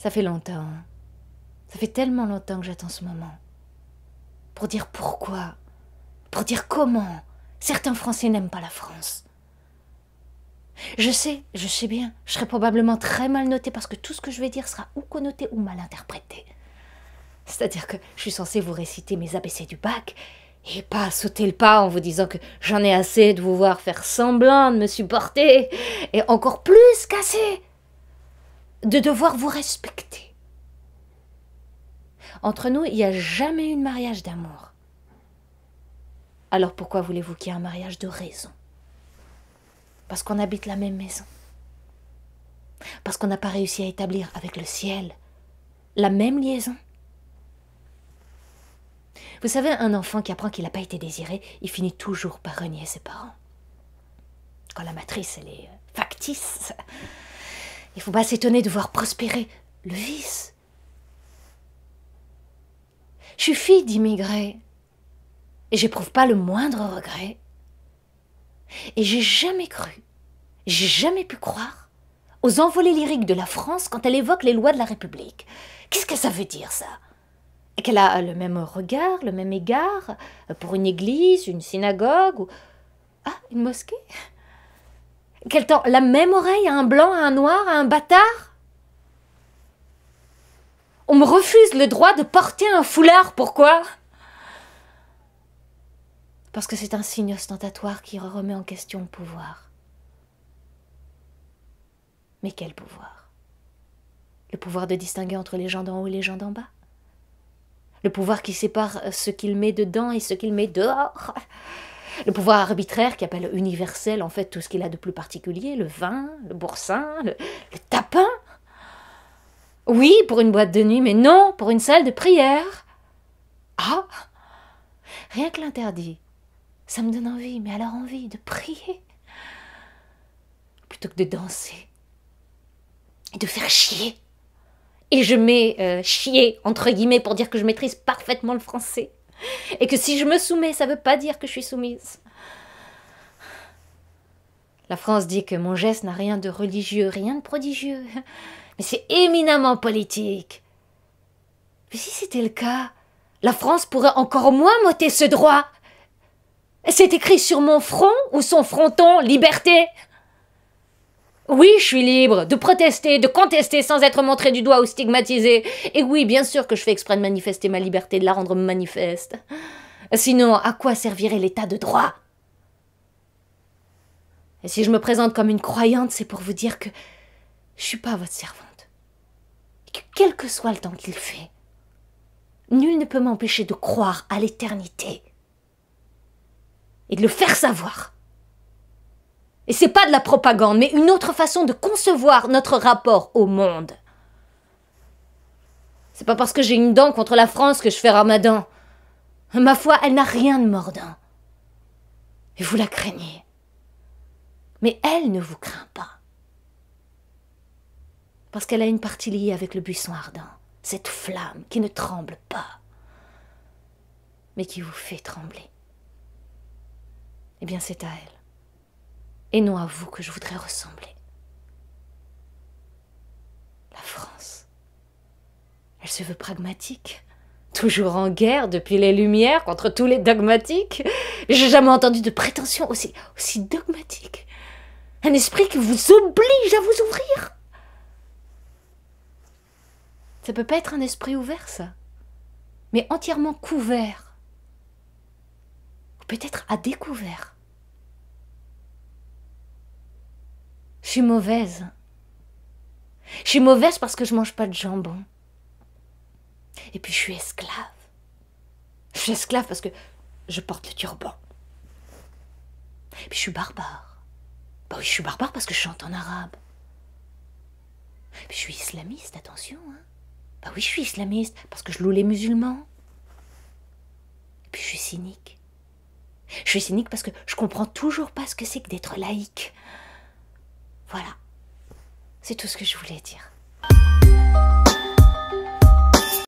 Ça fait longtemps. Ça fait tellement longtemps que j'attends ce moment. Pour dire pourquoi, pour dire comment certains Français n'aiment pas la France. Je sais, je sais bien, je serai probablement très mal notée parce que tout ce que je vais dire sera ou connoté ou mal interprété. C'est-à-dire que je suis censée vous réciter mes ABC du bac et pas sauter le pas en vous disant que j'en ai assez de vous voir faire semblant de me supporter et encore plus casser de devoir vous respecter. Entre nous, il n'y a jamais eu de mariage d'amour. Alors pourquoi voulez-vous qu'il y ait un mariage de raison Parce qu'on habite la même maison. Parce qu'on n'a pas réussi à établir avec le ciel la même liaison. Vous savez, un enfant qui apprend qu'il n'a pas été désiré, il finit toujours par renier ses parents. Quand la matrice, elle est factice, il faut pas s'étonner de voir prospérer le vice. Je suis fille d'immigrés et j'éprouve pas le moindre regret. Et j'ai jamais cru, j'ai jamais pu croire aux envolées lyriques de la France quand elle évoque les lois de la République. Qu'est-ce que ça veut dire ça qu'elle a le même regard, le même égard pour une église, une synagogue ou ah, une mosquée quel temps La même oreille à un blanc, à un noir, à un bâtard On me refuse le droit de porter un foulard, pourquoi Parce que c'est un signe ostentatoire qui remet en question le pouvoir. Mais quel pouvoir Le pouvoir de distinguer entre les gens d'en haut et les gens d'en bas Le pouvoir qui sépare ce qu'il met dedans et ce qu'il met dehors le pouvoir arbitraire qui appelle universel en fait tout ce qu'il a de plus particulier, le vin, le boursin, le, tapin. Oui, pour une boîte de nuit, mais non, pour une salle de prière. Ah Rien que l'interdit, ça me donne envie, mais alors envie de prier plutôt que de danser et de faire chier. Et je mets euh, chier entre guillemets pour dire que je maîtrise parfaitement le français. Et que si je me soumets, ça ne veut pas dire que je suis soumise. La France dit que mon geste n'a rien de religieux, rien de prodigieux. Mais c'est éminemment politique. Mais si c'était le cas, la France pourrait encore moins m'ôter ce droit. C'est écrit sur mon front ou son fronton, liberté. Oui, je suis libre de protester, de contester sans être montré du doigt ou stigmatisée. Et oui, bien sûr que je fais exprès de manifester ma liberté, de la rendre manifeste. Sinon, à quoi servirait l'état de droit Et si je me présente comme une croyante, c'est pour vous dire que je suis pas votre servante. Et que quel que soit le temps qu'il fait, nul ne peut m'empêcher de croire à l'éternité et de le faire savoir. Et c'est pas de la propagande, mais une autre façon de concevoir notre rapport au monde. C'est pas parce que j'ai une dent contre la France que je fais ramadan. Ma foi, elle n'a rien de mordant. Et vous la craignez. Mais elle ne vous craint pas. Parce qu'elle a une partie liée avec le buisson ardent, cette flamme qui ne tremble pas, mais qui vous fait trembler. Eh bien, c'est à elle et non à vous que je voudrais ressembler. La France, elle se veut pragmatique, toujours en guerre depuis les Lumières contre tous les dogmatiques. J'ai jamais entendu de prétention aussi, aussi dogmatique. Un esprit qui vous oblige à vous ouvrir. Ça peut pas être un esprit ouvert, ça, mais entièrement couvert, ou peut-être à découvert. Je suis mauvaise. Je suis mauvaise parce que je mange pas de jambon. Et puis je suis esclave. Je suis esclave parce que je porte le turban. Et puis je suis barbare. Bah oui, je suis barbare parce que je chante en arabe. Et puis je suis islamiste, attention. Hein. Bah oui, je suis islamiste parce que je loue les musulmans. Et puis je suis cynique. Je suis cynique parce que je comprends toujours pas ce que c'est que d'être laïque. Voilà. C'est tout ce que je voulais dire.